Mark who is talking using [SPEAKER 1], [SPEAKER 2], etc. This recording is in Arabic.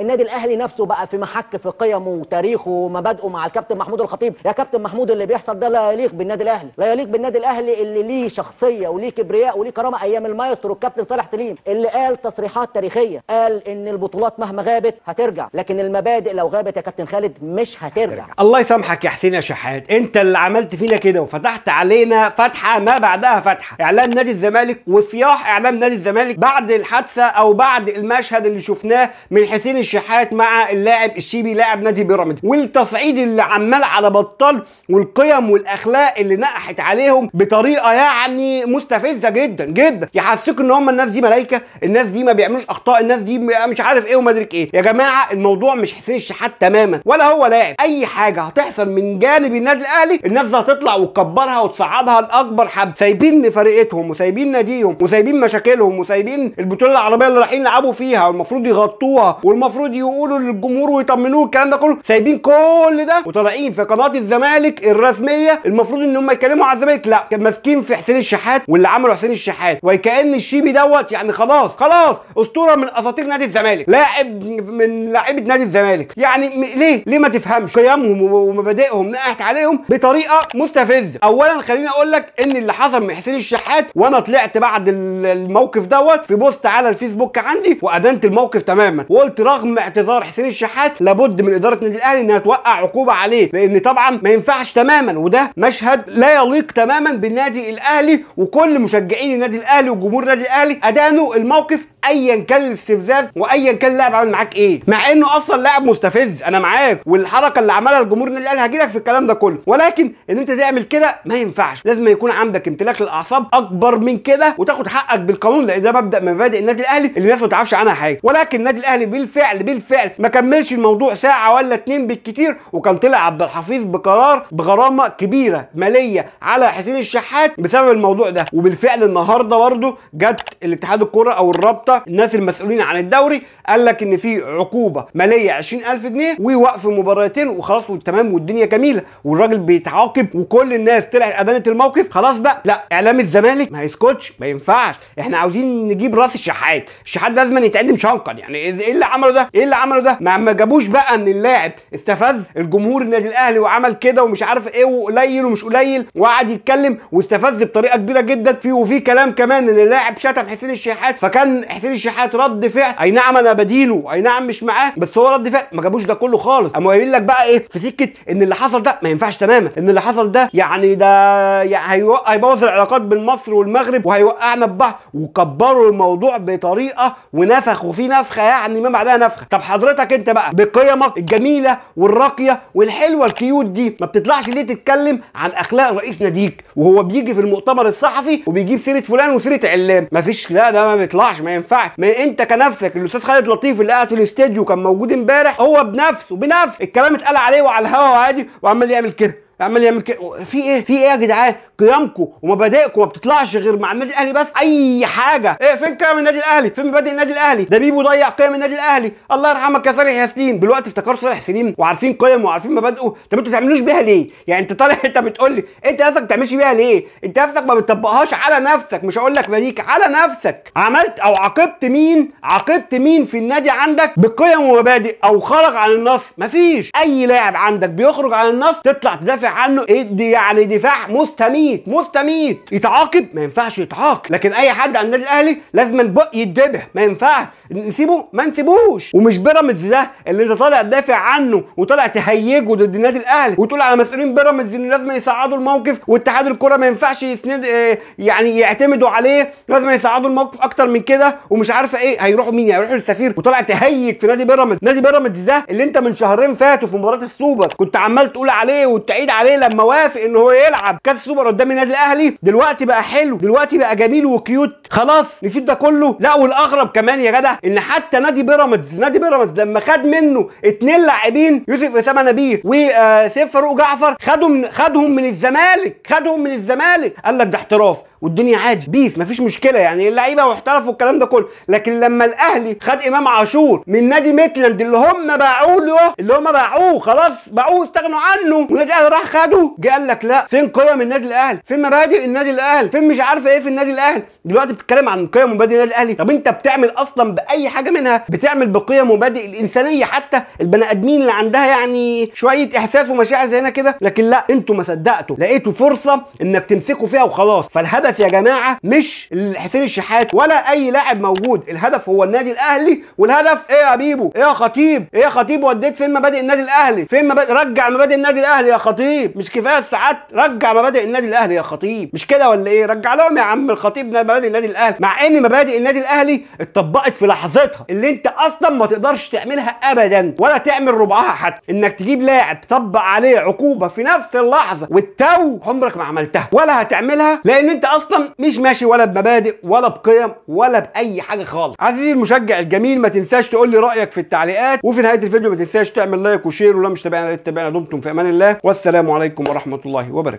[SPEAKER 1] النادي الاهلي نفسه بقى في محك في قيمه وتاريخه ومبادئه مع الكابتن محمود الخطيب يا كابتن محمود اللي بيحصل ده لا يليق بالنادي الاهلي لا يليق بالنادي الاهلي اللي ليه شخصيه وليه كبرياء وليه كرامه ايام المايسترو الكابتن صالح سليم اللي قال تصريحات تاريخيه قال ان البطولات مهما غابت هترجع لكن المبادئ لو غابت يا كابتن خالد مش هترجع الله يسامحك يا حسين يا شحات انت اللي عملت فينا كده وفتحت علينا فتحه ما بعدها فتحه اعلان نادي الزمالك وصياح اعلام نادي الزمالك بعد الحادثه او بعد المشهد اللي شفناه من حسين الشحات مع اللاعب الشيبي لاعب نادي بيراميدز والتصعيد اللي عمال على بطال والقيم والاخلاق اللي نقحت عليهم بطريقه يعني مستفزه جدا جدا يحسسوك ان هم الناس دي ملايكه الناس دي ما بيعملوش اخطاء الناس دي مش عارف ايه وما ادرك ايه يا جماعه الموضوع مش حسين الشحات تماما ولا هو لاعب اي حاجه هتحصل من جانب النادي الاهلي الناس هتطلع وتكبرها وتصعدها لاكبر حب سايبين فرقتهم وسايبين ناديهم وسايبين مشاكلهم وسايبين البطوله العربيه اللي رايحين يلعبوا فيها والمفروض يغطوها والمفروض المفروض يقولوا للجمهور ويطمنوه الكلام ده كله سايبين كل ده وطالعين في قناه الزمالك الرسميه المفروض ان هم يتكلموا على الزمالك لا كان ماسكين في حسين الشحات واللي عمله حسين الشحات وكأن الشيبي دوت يعني خلاص خلاص اسطوره من اساطير نادي الزمالك لاعب من لاعيبه نادي الزمالك يعني ليه ليه ما تفهمش قيمهم ومبادئهم نقحت عليهم بطريقه مستفزه اولا خليني اقول لك ان اللي حصل من حسين الشحات وانا طلعت بعد الموقف دوت في بوست على الفيسبوك عندي وادنت الموقف تماما وقلت رغم رغم اعتذار حسين الشحات لابد من اداره النادي الاهلي انها توقع عقوبه عليه لان طبعا ما ينفعش تماما وده مشهد لا يليق تماما بالنادي الاهلي وكل مشجعين النادي الاهلي وجمهور النادي الاهلي ادانوا الموقف ايا كان الاستفزاز وايا كان اللاعب عامل معاك ايه مع انه اصلا لاعب مستفز انا معاك والحركه اللي عملها الجمهور النادي الاهلي هجيلك في الكلام ده كله ولكن ان انت تعمل كده ما ينفعش لازم يكون عندك امتلاك للاعصاب اكبر من كده وتاخد حقك بالقانون لان ده مبدا من مبادئ النادي الاهلي اللي الناس ما تعرفش عنها حاجه ولكن النادي الاهلي بالفعل بالفعل بالفعل ما كملش الموضوع ساعه ولا اتنين بالكتير وكان طلع عبد الحفيظ بقرار بغرامه كبيره ماليه على حسين الشحات بسبب الموضوع ده وبالفعل النهارده برضه جت الاتحاد الكوره او الرابطه الناس المسؤولين عن الدوري قال لك ان في عقوبه ماليه 20000 جنيه ووقف مباراتين وخلاص وتمام والدنيا جميله والراجل بيتعاقب وكل الناس طلعت ادانة الموقف خلاص بقى لا اعلام الزمالك ما يسكتش ما ينفعش احنا عاوزين نجيب راس الشحات الشحات لازم يتعدم شنقا يعني ايه اللي عمله ده ده ايه اللي عمله ده ما, ما جابوش بقى ان اللاعب استفز الجمهور النادي الاهلي وعمل كده ومش عارف ايه وقليل ومش قليل وقعد يتكلم واستفز بطريقه كبيره جدا فيه وفي كلام كمان ان اللاعب شتم حسين الشحات فكان حسين الشحات رد فعل اي نعم انا بديله اي نعم مش معاه بس هو رد فعل ما جابوش ده كله خالص اما قايل لك بقى ايه في سكه ان اللي حصل ده ما ينفعش تماما ان اللي حصل ده يعني ده يعني هيبوظ العلاقات بين مصر والمغرب وهيوقعنا ببعض وكبروا الموضوع بطريقه ونفخوا فيه نفخه يعني ما بعدها نفخ تافهه طب حضرتك انت بقى بقيمك الجميله والراقيه والحلوه الكيوت دي ما بتطلعش ليه تتكلم عن اخلاق رئيس ناديك وهو بيجي في المؤتمر الصحفي وبيجيب سيره فلان وسيره علام مفيش لا ده ما بيطلعش ما ينفعش ما انت كنفسك الاستاذ خالد لطيف اللي قاعد في الاستديو كان موجود امبارح هو بنفسه بنفسه الكلام اتقال عليه وعلى الهوا عادي وعمال يعمل كده عمال يعمل كده في ايه في ايه يا جدعان قيمكم ومبادئكم ما بتطلعش غير مع النادي الاهلي بس اي حاجه ايه فين قيم النادي الاهلي فين مبادئ النادي الاهلي ده بيبو ضيع قيم النادي الاهلي الله يرحمك يا صالح ياسين دلوقتي افتكرت صالح سليم وعارفين قيم وعارفين مبادئه طب انتوا ما بتعملوش بيها ليه يعني انت طالع انت بتقول لي انت نفسك ما بتعملش بيها ليه انت نفسك ما بتطبقهاش على نفسك مش هقول لك بديك على نفسك عملت او عاقبت مين عاقبت مين في النادي عندك بقيم ومبادئ او خرج عن النص مفيش اي لاعب عندك بيخرج عن النص تطلع تدافع عنه ادي يعني دفاع مستميت مستميت يتعاقب ما ينفعش يتعاقب لكن اي حد عند النادي الاهلي لازم يتدبح ما ينفعش نسيبه ما نسيبوش ومش بيراميدز ده اللي انت طالع تدافع عنه وطالع تهيجه ضد النادي الاهلي وتقول على مسؤولين بيراميدز ان لازم يصعدوا الموقف واتحاد الكره ما ينفعش يسند آه، يعني يعتمدوا عليه لازم يصعدوا الموقف اكتر من كده ومش عارفه ايه هيروحوا مين يعني هيروحوا للسفير وطالع تهيج في نادي بيراميدز نادي بيراميدز ده اللي انت من شهرين فاتوا في مباراه السوبر كنت عمال تقول عليه وتعيد عليه لما وافق ان هو يلعب كاس السوبر قدام النادي الاهلي دلوقتي بقى حلو دلوقتي بقى جميل وكيوت خلاص نسيب ده كله لا والاغرب كمان يا جدع ان حتى نادي بيراميدز نادي بيراميدز لما خد منه اتنين لاعبين يوسف اسامه نبيه وسيف آه، فاروق جعفر خدهم خدهم من الزمالك خدهم من الزمالك قال لك ده احتراف والدنيا عادي بيف مفيش مشكله يعني اللعيبه واحترفوا والكلام ده كله لكن لما الاهلي خد امام عاشور من نادي ميتلاند اللي هم باعوه له اللي هم باعوه خلاص باعوه استغنوا عنه والنادي الاهلي راح خده جه قال لك لا فين قيم النادي الاهلي فين مبادئ النادي الاهلي فين مش عارف ايه في النادي الاهلي دلوقتي بتتكلم عن قيم ومبادئ النادي الاهلي طب انت بتعمل اصلا باي حاجه منها بتعمل بقيم ومبادئ الانسانيه حتى البني ادمين اللي عندها يعني شويه احساس ومشاعر زينا كده لكن لا انتوا ما صدقتوا لقيتوا فرصه انك تمسكوا فيها وخلاص فالهدف الهدف يا جماعه مش حسين الشحات ولا اي لاعب موجود الهدف هو النادي الاهلي والهدف ايه يا بيبو ايه يا خطيب ايه يا خطيب وديت فين مبادئ النادي الاهلي فين مبادئ رجع مبادئ النادي الاهلي يا خطيب مش كفايه الساعات رجع مبادئ النادي الاهلي يا خطيب مش كده ولا ايه رجع لهم يا عم الخطيب مبادئ النادي الاهلي مع ان مبادئ النادي الاهلي اتطبقت في لحظتها اللي انت اصلا ما تقدرش تعملها ابدا ولا تعمل ربعها حتى انك تجيب لاعب تطبق عليه عقوبه في نفس اللحظه والتو عمرك ما عملتها ولا هتعملها لان انت اصلا مش ماشي ولا بمبادئ ولا بقيم ولا باي حاجه خالص عزيزي المشجع الجميل ما تنساش تقول لي رايك في التعليقات وفي نهايه الفيديو ما تنساش تعمل لايك وشير ولو مش تابعنا تابعنا دمتم في امان الله والسلام عليكم ورحمه الله وبركاته